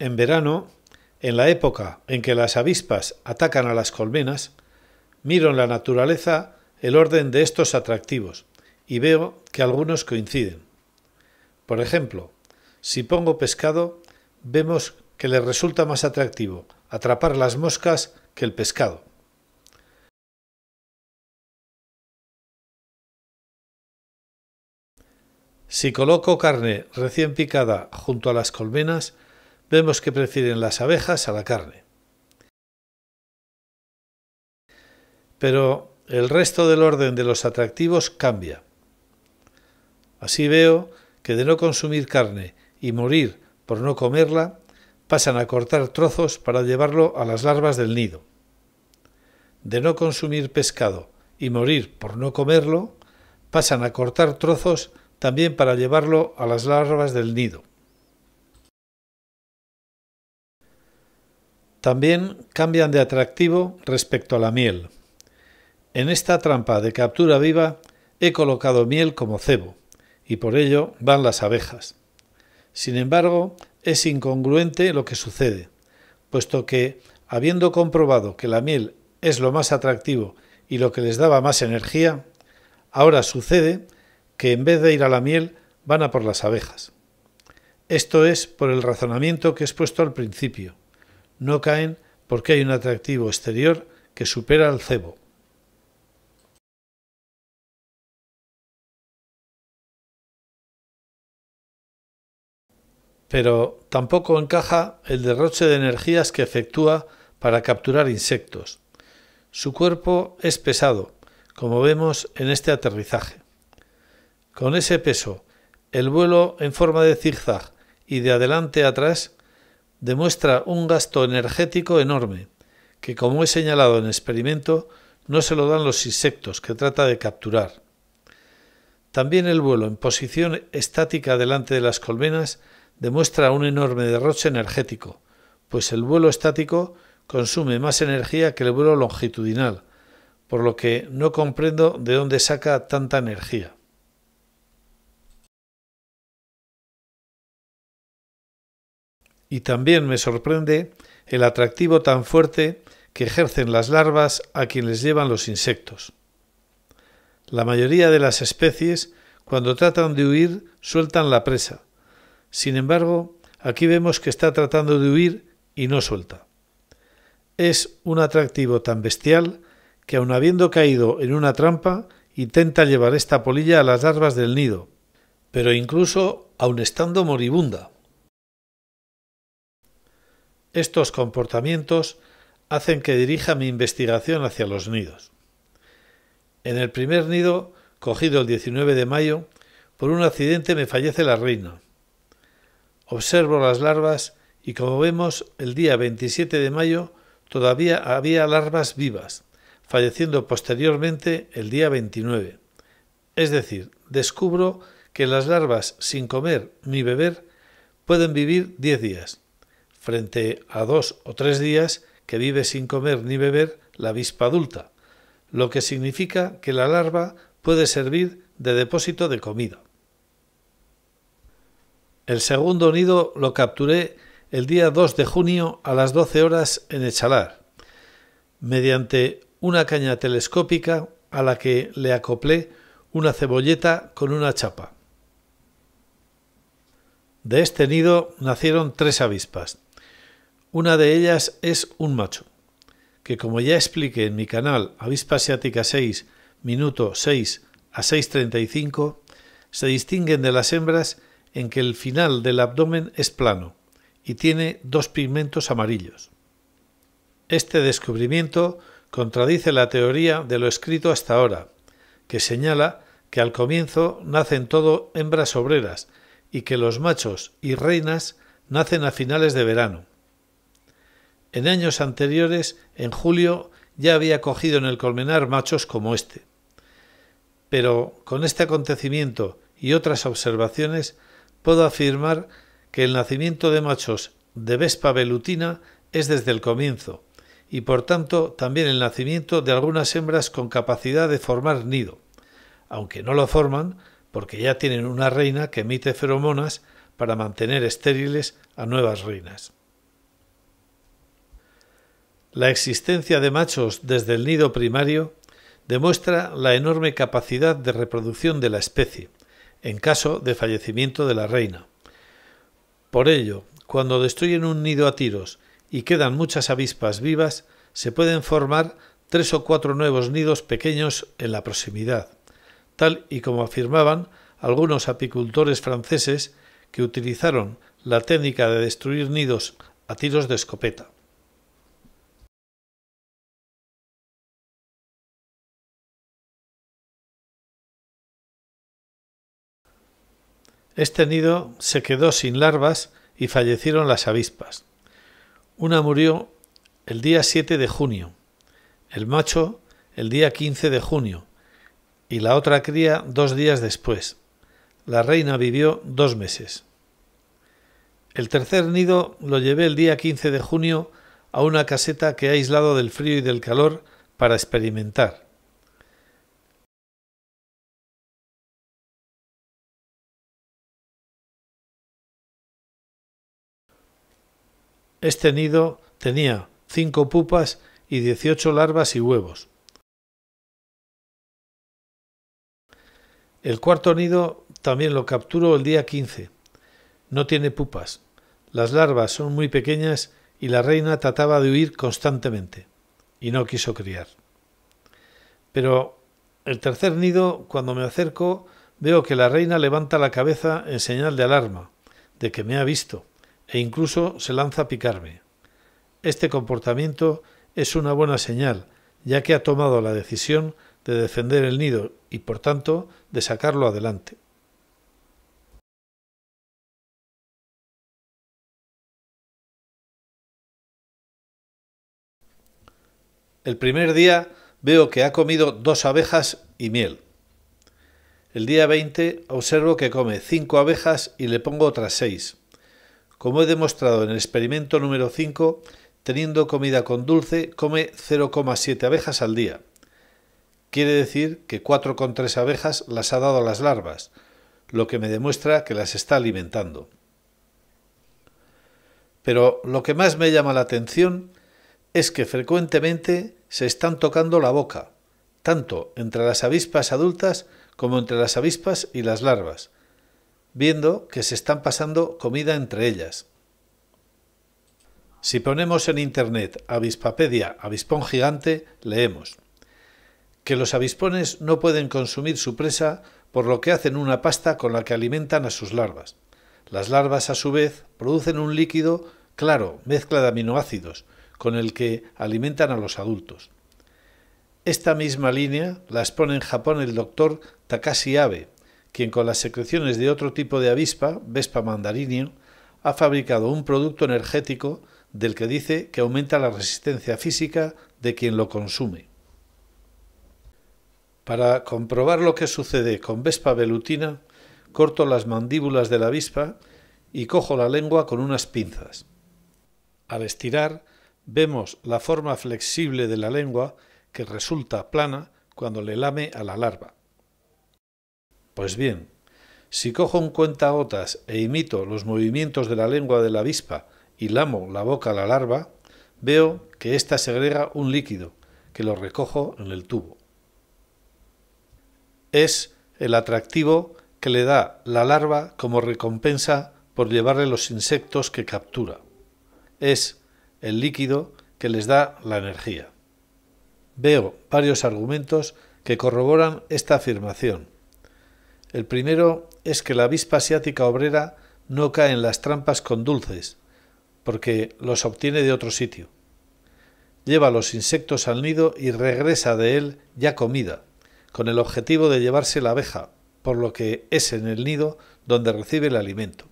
En verano, en la época en que las avispas atacan a las colmenas, miro en la naturaleza el orden de estos atractivos y veo que algunos coinciden. Por ejemplo, si pongo pescado, vemos que le resulta más atractivo atrapar las moscas que el pescado. Si coloco carne recién picada junto a las colmenas, vemos que prefieren las abejas a la carne. Pero el resto del orden de los atractivos cambia. Así veo que de no consumir carne y morir por no comerla, pasan a cortar trozos para llevarlo a las larvas del nido. De no consumir pescado y morir por no comerlo, pasan a cortar trozos también para llevarlo a las larvas del nido. También cambian de atractivo respecto a la miel. En esta trampa de captura viva he colocado miel como cebo, y por ello van las abejas. Sin embargo, es incongruente lo que sucede, puesto que, habiendo comprobado que la miel es lo más atractivo y lo que les daba más energía, ahora sucede que en vez de ir a la miel van a por las abejas. Esto es por el razonamiento que he expuesto al principio, no caen porque hay un atractivo exterior que supera al cebo. Pero tampoco encaja el derroche de energías que efectúa para capturar insectos. Su cuerpo es pesado, como vemos en este aterrizaje. Con ese peso, el vuelo en forma de zigzag y de adelante a atrás demuestra un gasto energético enorme, que como he señalado en experimento, no se lo dan los insectos que trata de capturar. También el vuelo en posición estática delante de las colmenas demuestra un enorme derroche energético, pues el vuelo estático consume más energía que el vuelo longitudinal, por lo que no comprendo de dónde saca tanta energía. Y también me sorprende el atractivo tan fuerte que ejercen las larvas a quienes llevan los insectos. La mayoría de las especies, cuando tratan de huir, sueltan la presa. Sin embargo, aquí vemos que está tratando de huir y no suelta. Es un atractivo tan bestial que aun habiendo caído en una trampa, intenta llevar esta polilla a las larvas del nido, pero incluso aun estando moribunda. Estos comportamientos hacen que dirija mi investigación hacia los nidos. En el primer nido, cogido el 19 de mayo, por un accidente me fallece la reina. Observo las larvas y como vemos, el día 27 de mayo todavía había larvas vivas, falleciendo posteriormente el día 29. Es decir, descubro que las larvas sin comer ni beber pueden vivir 10 días, frente a dos o tres días que vive sin comer ni beber la avispa adulta, lo que significa que la larva puede servir de depósito de comida. El segundo nido lo capturé el día 2 de junio a las 12 horas en Echalar, mediante una caña telescópica a la que le acoplé una cebolleta con una chapa. De este nido nacieron tres avispas, una de ellas es un macho, que como ya expliqué en mi canal Avispa Asiática 6, minuto 6 a 6.35, se distinguen de las hembras en que el final del abdomen es plano y tiene dos pigmentos amarillos. Este descubrimiento contradice la teoría de lo escrito hasta ahora, que señala que al comienzo nacen todo hembras obreras y que los machos y reinas nacen a finales de verano. En años anteriores, en julio, ya había cogido en el colmenar machos como este. Pero con este acontecimiento y otras observaciones, puedo afirmar que el nacimiento de machos de Vespa velutina es desde el comienzo, y por tanto también el nacimiento de algunas hembras con capacidad de formar nido, aunque no lo forman porque ya tienen una reina que emite feromonas para mantener estériles a nuevas reinas. La existencia de machos desde el nido primario demuestra la enorme capacidad de reproducción de la especie, en caso de fallecimiento de la reina. Por ello, cuando destruyen un nido a tiros y quedan muchas avispas vivas, se pueden formar tres o cuatro nuevos nidos pequeños en la proximidad, tal y como afirmaban algunos apicultores franceses que utilizaron la técnica de destruir nidos a tiros de escopeta. Este nido se quedó sin larvas y fallecieron las avispas. Una murió el día 7 de junio, el macho el día 15 de junio y la otra cría dos días después. La reina vivió dos meses. El tercer nido lo llevé el día 15 de junio a una caseta que he aislado del frío y del calor para experimentar. Este nido tenía cinco pupas y 18 larvas y huevos. El cuarto nido también lo capturó el día 15. No tiene pupas. Las larvas son muy pequeñas y la reina trataba de huir constantemente, y no quiso criar. Pero el tercer nido, cuando me acerco, veo que la reina levanta la cabeza en señal de alarma, de que me ha visto e incluso se lanza a picarme. Este comportamiento es una buena señal, ya que ha tomado la decisión de defender el nido y, por tanto, de sacarlo adelante. El primer día veo que ha comido dos abejas y miel. El día 20 observo que come cinco abejas y le pongo otras seis. Como he demostrado en el experimento número 5, teniendo comida con dulce, come 0,7 abejas al día. Quiere decir que 4,3 abejas las ha dado a las larvas, lo que me demuestra que las está alimentando. Pero lo que más me llama la atención es que frecuentemente se están tocando la boca, tanto entre las avispas adultas como entre las avispas y las larvas, viendo que se están pasando comida entre ellas. Si ponemos en internet avispapedia avispón gigante, leemos que los avispones no pueden consumir su presa por lo que hacen una pasta con la que alimentan a sus larvas. Las larvas, a su vez, producen un líquido claro, mezcla de aminoácidos, con el que alimentan a los adultos. Esta misma línea la expone en Japón el doctor Takashi Abe quien con las secreciones de otro tipo de avispa, Vespa mandarinia, ha fabricado un producto energético del que dice que aumenta la resistencia física de quien lo consume. Para comprobar lo que sucede con Vespa velutina, corto las mandíbulas de la avispa y cojo la lengua con unas pinzas. Al estirar, vemos la forma flexible de la lengua que resulta plana cuando le lame a la larva. Pues bien, si cojo un cuentagotas e imito los movimientos de la lengua de la avispa y lamo la boca a la larva, veo que ésta segrega un líquido, que lo recojo en el tubo. Es el atractivo que le da la larva como recompensa por llevarle los insectos que captura. Es el líquido que les da la energía. Veo varios argumentos que corroboran esta afirmación el primero es que la avispa asiática obrera no cae en las trampas con dulces, porque los obtiene de otro sitio. Lleva los insectos al nido y regresa de él ya comida, con el objetivo de llevarse la abeja, por lo que es en el nido donde recibe el alimento.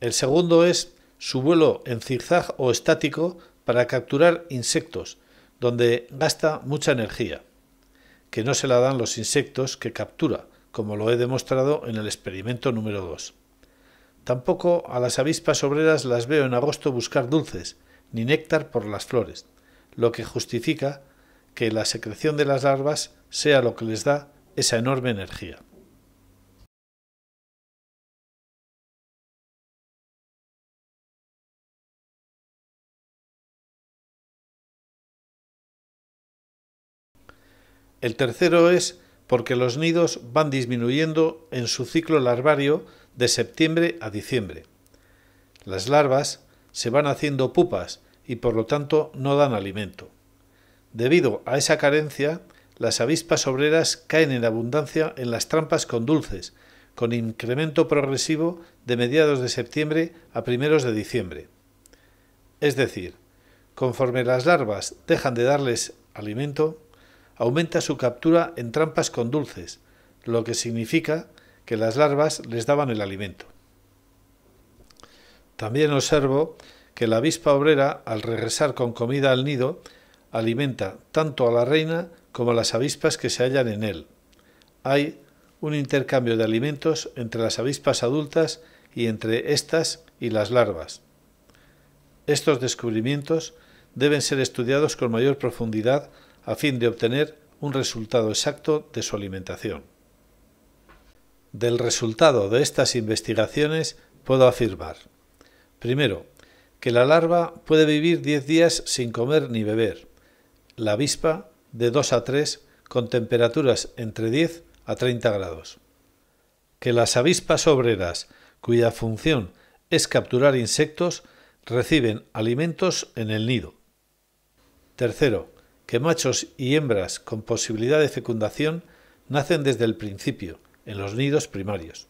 El segundo es su vuelo en zigzag o estático para capturar insectos, donde gasta mucha energía, que no se la dan los insectos que captura, como lo he demostrado en el experimento número 2. Tampoco a las avispas obreras las veo en agosto buscar dulces, ni néctar por las flores, lo que justifica que la secreción de las larvas sea lo que les da esa enorme energía. El tercero es porque los nidos van disminuyendo en su ciclo larvario de septiembre a diciembre. Las larvas se van haciendo pupas y por lo tanto no dan alimento. Debido a esa carencia, las avispas obreras caen en abundancia en las trampas con dulces, con incremento progresivo de mediados de septiembre a primeros de diciembre. Es decir, conforme las larvas dejan de darles alimento, aumenta su captura en trampas con dulces, lo que significa que las larvas les daban el alimento. También observo que la avispa obrera, al regresar con comida al nido, alimenta tanto a la reina como a las avispas que se hallan en él. Hay un intercambio de alimentos entre las avispas adultas y entre estas y las larvas. Estos descubrimientos deben ser estudiados con mayor profundidad a fin de obtener un resultado exacto de su alimentación. Del resultado de estas investigaciones puedo afirmar, primero, que la larva puede vivir 10 días sin comer ni beber, la avispa de 2 a 3 con temperaturas entre 10 a 30 grados. Que las avispas obreras, cuya función es capturar insectos, reciben alimentos en el nido. Tercero, que machos y hembras con posibilidad de fecundación nacen desde el principio, en los nidos primarios.